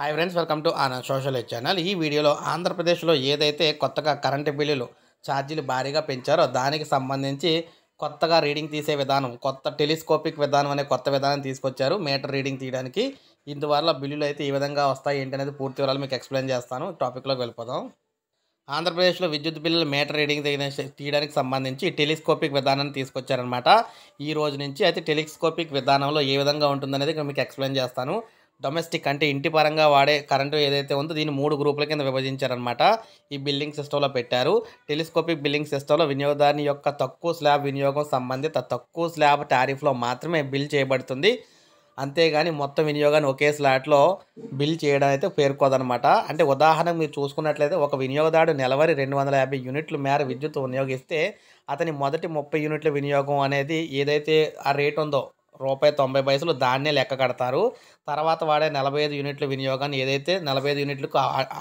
hi friends welcome to Anand social channel ఈ వీడియోలో ఆంధ్రప్రదేశ్లో ఏదైతే కొత్తగా కరెంటు బిల్లులు ఛార్జీలు భారీగా పెంచారో దానికి సంబంధించి కొత్తగా రీడింగ్ తీసే విధానం కొత్త టెలిస్కోపిక్ విధానం అనే కొత్త విధానం తీసుకొచ్చారు మీటర్ రీడింగ్ తీయడానికి ఇందువల్ల బిల్లులు అయితే ఈ విధంగా వస్తాయి ఏంటనేది పూర్తి వివరాలు మీకు ఎక్స్ప్లెయిన్ చేస్తాను టాపిక్లోకి వెళ్ళిపోదాం ఆంధ్రప్రదేశ్లో విద్యుత్ బిల్లులు మీటర్ రీడింగ్ తీయడానికి సంబంధించి టెలిస్కోపిక్ విధానాన్ని తీసుకొచ్చారనమాట ఈ రోజు నుంచి అయితే టెలిస్కోపిక్ విధానంలో ఏ విధంగా ఉంటుందనేది మీకు ఎక్స్ప్లెయిన్ చేస్తాను డొమెస్టిక్ అంటే ఇంటి పరంగా వాడే కరెంటు ఏదైతే ఉందో దీన్ని మూడు గ్రూపుల కింద విభజించారనమాట ఈ బిల్లింగ్ సిస్టంలో పెట్టారు టెలిస్కోపిక్ బిల్లింగ్ సిస్టంలో వినియోగదారుని యొక్క తక్కువ స్లాబ్ వినియోగం సంబంధిత తక్కువ స్లాబ్ టారిఫ్లో మాత్రమే బిల్ చేయబడుతుంది అంతేగాని మొత్తం వినియోగాన్ని ఒకే స్లాట్లో బిల్ చేయడం అయితే పేర్కోదనమాట అంటే ఉదాహరణకు మీరు చూసుకున్నట్లయితే ఒక వినియోగదారుడు నెలవారీ రెండు వందల యాభై యూనిట్ల మేర విద్యుత్ వినియోగిస్తే అతని మొదటి ముప్పై యూనిట్ల వినియోగం అనేది ఏదైతే ఆ రేట్ ఉందో రూపాయి తొంభై పైసలు దాన్నే లెక్క కడతారు తర్వాత వాడే నలభై ఐదు యూనిట్ల వినియోగాన్ని ఏదైతే నలభై ఐదు యూనిట్లకు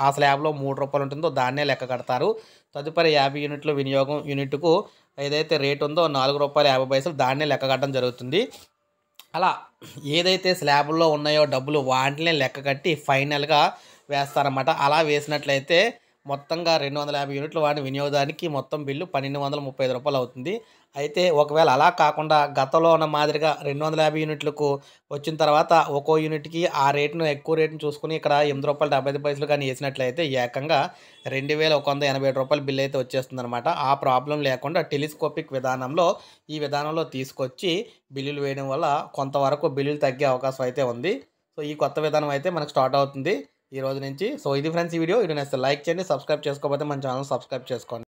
ఆ స్లాబ్లో మూడు రూపాయలు ఉంటుందో దాన్నే లెక్క కడతారు తదుపరి యాభై యూనిట్ల వినియోగం యూనిట్కు ఏదైతే రేట్ ఉందో నాలుగు రూపాయలు యాభై పైసలు దాన్నే లెక్క కట్టడం జరుగుతుంది అలా ఏదైతే స్లాబ్లో ఉన్నాయో డబ్బులు వాటినే లెక్క కట్టి ఫైనల్గా వేస్తారన్నమాట అలా వేసినట్లయితే మొత్తంగా రెండు వందల యాభై యూనిట్లు వాడిన వినియోగానికి మొత్తం బిల్లు పన్నెండు వందల ముప్పై ఐదు రూపాయలు అవుతుంది అయితే ఒకవేళ అలా కాకుండా గతంలో ఉన్న మాదిరిగా రెండు వందల యాభై యూనిట్లకు వచ్చిన తర్వాత ఒక్కో యూనిట్కి ఆ రేటును ఎక్కువ రేటును చూసుకుని ఇక్కడ ఎనిమిది రూపాయలు డెబ్బై ఐదు పైసలు కానీ వేసినట్లయితే ఏకంగా రెండు వేల ఒక వంద ఎనభై ఏడు రూపాయల బిల్లు అయితే వచ్చేస్తుంది అనమాట ఆ ప్రాబ్లం లేకుండా టెలిస్కోపిక్ విధానంలో ఈ విధానంలో తీసుకొచ్చి బిల్లులు వేయడం వల్ల కొంతవరకు బిల్లులు తగ్గే అవకాశం అయితే ఉంది సో ఈ కొత్త విధానం అయితే మనకు స్టార్ట్ అవుతుంది ఈ రోజు నుంచి సో ఇది ఫ్రెండ్స్ ఈ వీడియో ఇది నేస్తే లైక్ చేయండి సబ్స్క్రైబ్ చేసుకోకపోతే మన ఛానల్ సబ్స్క్రైబ్ చేసుకోండి